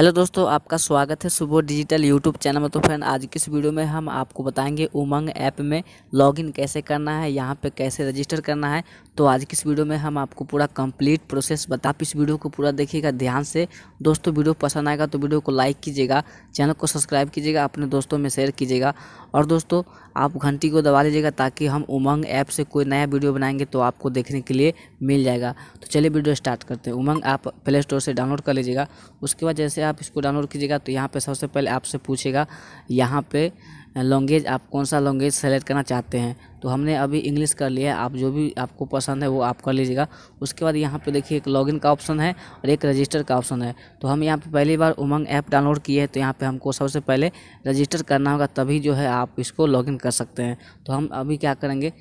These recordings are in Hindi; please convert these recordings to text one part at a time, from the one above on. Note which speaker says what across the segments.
Speaker 1: हेलो दोस्तों आपका स्वागत है सुबह डिजिटल यूट्यूब चैनल में तो फ्रेंड आज की इस वीडियो में हम आपको बताएंगे उमंग ऐप में लॉगिन कैसे करना है यहाँ पे कैसे रजिस्टर करना है तो आज की इस वीडियो में हम आपको पूरा कंप्लीट प्रोसेस बता आप इस वीडियो को पूरा देखिएगा ध्यान से दोस्तों वीडियो पसंद आएगा तो वीडियो को लाइक कीजिएगा चैनल को सब्सक्राइब कीजिएगा अपने दोस्तों में शेयर कीजिएगा और दोस्तों आप घंटी को दबा लीजिएगा ताकि हम उमंग ऐप से कोई नया वीडियो बनाएंगे तो आपको देखने के लिए मिल जाएगा तो चलिए वीडियो स्टार्ट करते हैं उमंग ऐप प्ले स्टोर से डाउनलोड कर लीजिएगा उसके बाद जैसे आप इसको डाउनलोड कीजिएगा तो यहाँ पे सबसे पहले आपसे पूछेगा यहाँ पे लैंग्वेज आप कौन सा लैंग्वेज सेलेक्ट करना चाहते हैं तो हमने अभी इंग्लिश कर लिया है आप जो भी आपको पसंद है वो आप कर लीजिएगा उसके बाद यहाँ पे देखिए एक लॉगिन का ऑप्शन है और एक रजिस्टर का ऑप्शन है तो हम यहाँ पे पहली बार उमंग ऐप डाउनलोड किए हैं तो यहाँ पे हमको सबसे पहले रजिस्टर करना होगा तभी जो है आप इसको लॉगिन कर सकते हैं तो हम अभी क्या करेंगे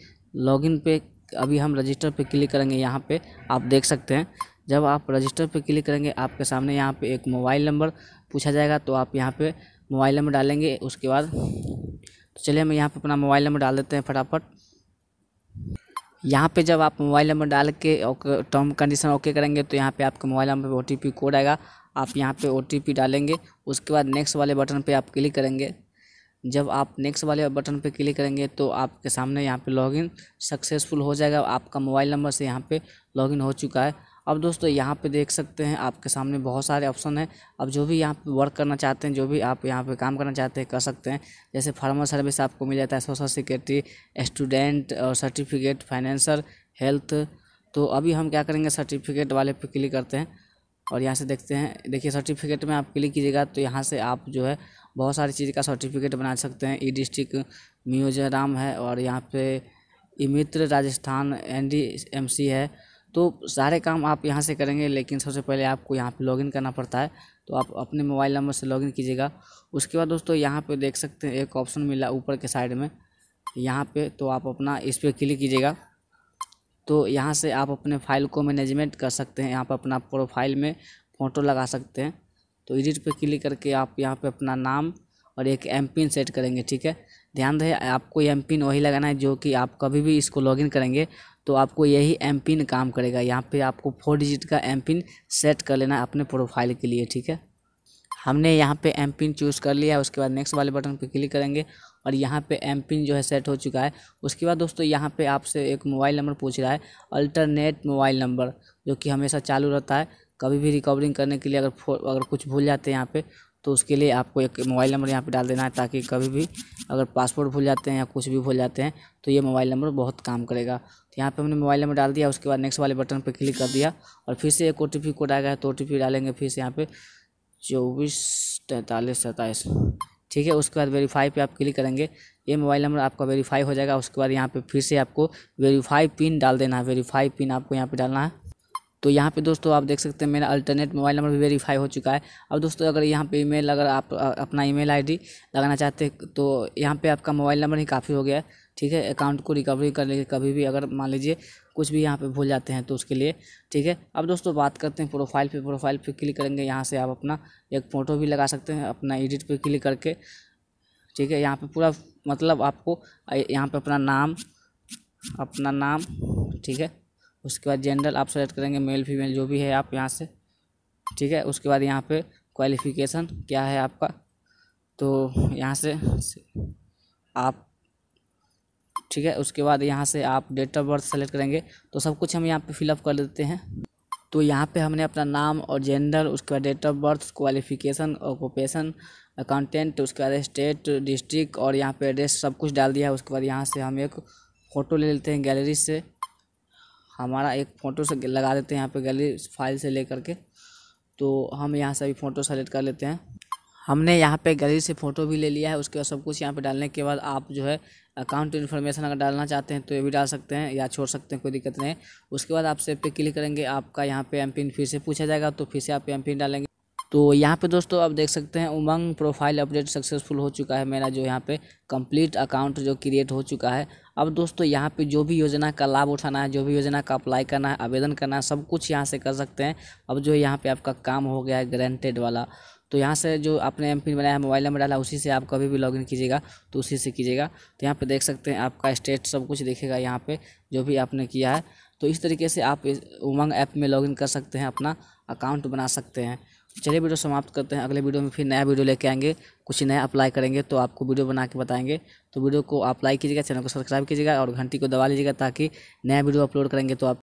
Speaker 1: लॉगिन पे अभी हम रजिस्टर पे क्लिक करेंगे यहाँ पे आप देख सकते हैं जब आप रजिस्टर पर क्लिक करेंगे आपके सामने यहाँ पे एक मोबाइल नंबर पूछा जाएगा तो आप यहाँ पे मोबाइल नंबर डालेंगे उसके बाद तो चलिए हम यहाँ पे अपना मोबाइल नंबर डाल देते हैं फटाफट यहाँ पे जब आप मोबाइल नंबर डाल के टर्म कंडीशन ओके करेंगे तो यहाँ पे आपके मोबाइल नंबर पे ओ कोड आएगा आप यहाँ पे ओ डालेंगे उसके बाद नेक्स्ट वाले बटन पे आप क्लिक करेंगे जब आप नेक्स्ट वाले बटन पे क्लिक करेंगे तो आपके सामने यहाँ पे लॉगिन सक्सेसफुल हो जाएगा आपका मोबाइल नंबर से यहाँ पे लॉगिन हो चुका है अब दोस्तों यहाँ पे देख सकते हैं आपके सामने बहुत सारे ऑप्शन हैं अब जो भी यहाँ पे वर्क करना चाहते हैं जो भी आप यहाँ पे काम करना चाहते हैं कर सकते हैं जैसे फार्मर सर्विस आपको मिल जाता है सोशल सिक्योरिटी स्टूडेंट और सर्टिफिकेट फाइनेंसर हेल्थ तो अभी हम क्या करेंगे सर्टिफिकेट वाले पे क्लिक करते हैं और यहाँ से देखते हैं देखिए सर्टिफिकेट में आप क्लिक कीजिएगा तो यहाँ से आप जो है बहुत सारी चीज़ का सर्टिफिकेट बना सकते हैं ई डिस्ट्रिक्ट मिजोरम है और यहाँ पे ई मित्र राजस्थान एन है तो सारे काम आप यहाँ से करेंगे लेकिन सबसे पहले आपको यहाँ पर लॉगिन करना पड़ता है तो आप अपने मोबाइल नंबर से लॉगिन कीजिएगा उसके बाद दोस्तों यहाँ पे देख सकते हैं एक ऑप्शन मिला ऊपर के साइड में यहाँ पे तो आप अपना इस पर क्लिक कीजिएगा तो यहाँ से आप अपने फाइल को मैनेजमेंट कर सकते हैं यहाँ पर अपना प्रोफाइल में फ़ोटो लगा सकते हैं तो एडिट पर क्लिक करके आप यहाँ पर अपना नाम और एक एम पिन सेट करेंगे ठीक है ध्यान रहे आपको एम पिन वही लगाना है जो कि आप कभी भी इसको लॉगिन करेंगे तो आपको यही एम पिन काम करेगा यहाँ पे आपको फोर डिजिट का एम पिन सेट कर लेना अपने प्रोफाइल के लिए ठीक है हमने यहाँ पे एम पिन चूज़ कर लिया है उसके बाद नेक्स्ट वाले बटन पे क्लिक करेंगे और यहाँ पे एम पिन जो है सेट हो चुका है उसके बाद दोस्तों यहाँ पे आपसे एक मोबाइल नंबर पूछ रहा है अल्टरनेट मोबाइल नंबर जो कि हमेशा चालू रहता है कभी भी रिकवरिंग करने के लिए अगर अगर कुछ भूल जाते हैं यहाँ पर तो उसके लिए आपको एक मोबाइल नंबर यहाँ पे डाल देना है ताकि कभी भी अगर पासपोर्ट भूल जाते हैं या कुछ भी भूल जाते हैं तो ये मोबाइल नंबर बहुत काम करेगा तो यहाँ पे हमने मोबाइल नंबर डाल दिया उसके बाद नेक्स्ट वाले बटन पर क्लिक कर दिया और फिर से एक ओ टी कोड आ गया है तो ओ डालेंगे फिर से यहाँ पर चौबीस तैंतालीस सत्ताईस ठीक है उसके बाद वेरीफाई पे आप क्लिक करेंगे ये मोबाइल नंबर आपका वेरीफाई हो जाएगा उसके बाद यहाँ पे फिर से आपको वेरीफाई पिन डाल देना है वेरीफाई पिन आपको यहाँ पे डालना है तो यहाँ पे दोस्तों आप देख सकते हैं मेरा अल्टरनेट मोबाइल नंबर भी वेरीफाई हो चुका है अब दोस्तों अगर यहाँ पे ईमेल अगर आप अपना ईमेल आईडी लगाना चाहते हैं तो यहाँ पे आपका मोबाइल नंबर ही काफ़ी हो गया है ठीक है अकाउंट को रिकवरी करने के कभी भी अगर मान लीजिए कुछ भी यहाँ पे भूल जाते हैं तो उसके लिए ठीक है अब दोस्तों बात करते हैं प्रोफाइल पर प्रोफाइल पर क्लिक करेंगे यहाँ से आप अपना एक फ़ोटो भी लगा सकते हैं अपना एडिट पर क्लिक करके ठीक है यहाँ पर पूरा मतलब आपको यहाँ पर अपना नाम अपना नाम ठीक है उसके बाद जनरल आप सेलेक्ट करेंगे मेल फीमेल जो भी है आप यहाँ से ठीक है उसके बाद यहाँ पे क्वालिफिकेशन क्या है आपका तो यहाँ से आप ठीक है उसके बाद यहाँ से आप डेट ऑफ बर्थ सेलेक्ट करेंगे तो सब कुछ हम यहाँ पे फिलअप कर देते हैं तो यहाँ पे हमने अपना नाम और जेंडर उसके बाद date of birth qualification occupation accountant उसके बाद स्टेट डिस्ट्रिक्ट और यहाँ पे एड्रेस सब कुछ डाल दिया है उसके बाद यहाँ से हम एक फ़ोटो ले लेते हैं गैलरी से हमारा एक फ़ोटो से लगा देते हैं यहाँ पे गैलरी फाइल से ले करके तो हम यहाँ से भी फ़ोटो सेलेक्ट कर लेते हैं हमने यहाँ पे गैलरी से फ़ोटो भी ले लिया है उसके बाद सब कुछ यहाँ पे डालने के बाद आप जो है अकाउंट इन्फॉर्मेशन अगर डालना चाहते हैं तो ये भी डाल सकते हैं या छोड़ सकते हैं कोई दिक्कत नहीं उसके बाद आप सेव पे क्लिक करेंगे आपका यहाँ पे एम पिन फिर से पूछा जाएगा तो फिर से आप एम पिन डालेंगे तो यहाँ पे दोस्तों आप देख सकते हैं उमंग प्रोफाइल अपडेट सक्सेसफुल हो चुका है मेरा जो यहाँ पे कंप्लीट अकाउंट जो क्रिएट हो चुका है अब दोस्तों यहाँ पे जो भी योजना का लाभ उठाना है जो भी योजना का अप्लाई करना है आवेदन करना है सब कुछ यहाँ से कर सकते हैं अब जो यहाँ पर आपका काम हो गया है ग्रेंटेड वाला तो यहाँ से जो आपने एम पिन बनाया मोबाइल नंबर डाला उसी से आप कभी भी लॉगिन कीजिएगा तो उसी से कीजिएगा तो यहाँ पे देख सकते हैं आपका स्टेट सब कुछ देखेगा यहाँ पे जो भी आपने किया है तो इस तरीके से आप उमंग ऐप में लॉगिन कर सकते हैं अपना अकाउंट बना सकते हैं चलिए वीडियो समाप्त करते हैं अगले वीडियो में फिर नया वीडियो लेके आएंगे कुछ नया अप्लाई करेंगे तो आपको वीडियो बना के बताएंगे तो वीडियो को आप लाइक कीजिएगा चैनल को सब्सक्राइब कीजिएगा और घंटी को दबा लीजिएगा ताकि नया वीडियो अपलोड करेंगे तो आप